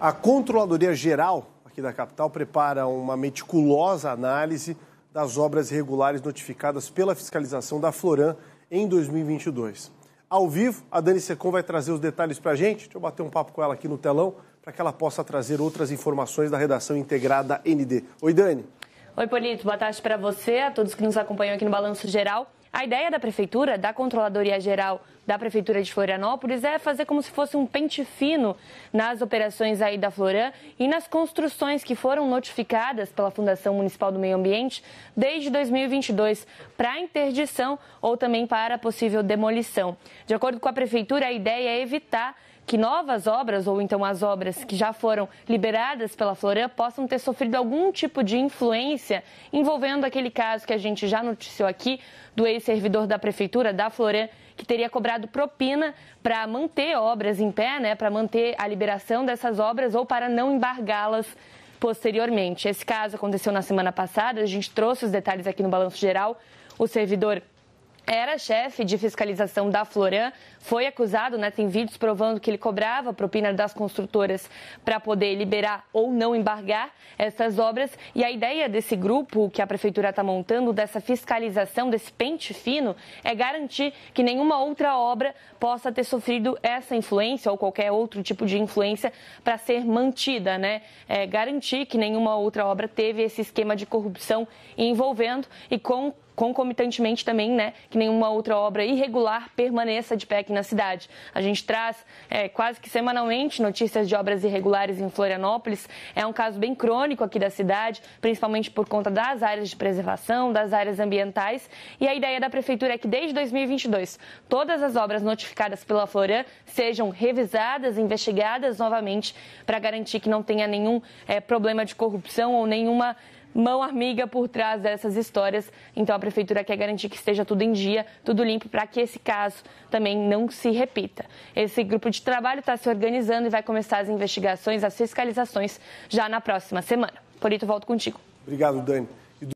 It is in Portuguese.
A Controladoria Geral aqui da capital prepara uma meticulosa análise das obras irregulares notificadas pela fiscalização da Floran em 2022. Ao vivo, a Dani Secom vai trazer os detalhes para a gente. Deixa eu bater um papo com ela aqui no telão para que ela possa trazer outras informações da redação integrada ND. Oi, Dani. Oi, Polito. Boa tarde para você, a todos que nos acompanham aqui no Balanço Geral. A ideia da Prefeitura, da Controladoria Geral da Prefeitura de Florianópolis, é fazer como se fosse um pente fino nas operações aí da Floran e nas construções que foram notificadas pela Fundação Municipal do Meio Ambiente desde 2022 para interdição ou também para possível demolição. De acordo com a Prefeitura, a ideia é evitar que novas obras, ou então as obras que já foram liberadas pela Floran, possam ter sofrido algum tipo de influência envolvendo aquele caso que a gente já noticiou aqui do ex servidor da prefeitura da Florian, que teria cobrado propina para manter obras em pé, né, para manter a liberação dessas obras ou para não embargá-las posteriormente. Esse caso aconteceu na semana passada, a gente trouxe os detalhes aqui no Balanço Geral. O servidor era chefe de fiscalização da Floran, foi acusado, né, tem vídeos provando que ele cobrava propina das construtoras para poder liberar ou não embargar essas obras. E a ideia desse grupo que a prefeitura está montando, dessa fiscalização, desse pente fino, é garantir que nenhuma outra obra possa ter sofrido essa influência ou qualquer outro tipo de influência para ser mantida, né? É garantir que nenhuma outra obra teve esse esquema de corrupção envolvendo e com concomitantemente também, né, que nenhuma outra obra irregular permaneça de pé aqui na cidade. A gente traz é, quase que semanalmente notícias de obras irregulares em Florianópolis. É um caso bem crônico aqui da cidade, principalmente por conta das áreas de preservação, das áreas ambientais. E a ideia da prefeitura é que desde 2022 todas as obras notificadas pela Florian sejam revisadas, investigadas novamente para garantir que não tenha nenhum é, problema de corrupção ou nenhuma mão amiga por trás dessas histórias. Então a prefeitura quer garantir que esteja tudo em dia, tudo limpo, para que esse caso também não se repita. Esse grupo de trabalho está se organizando e vai começar as investigações, as fiscalizações já na próxima semana. Por isso, volto contigo. Obrigado, Dani.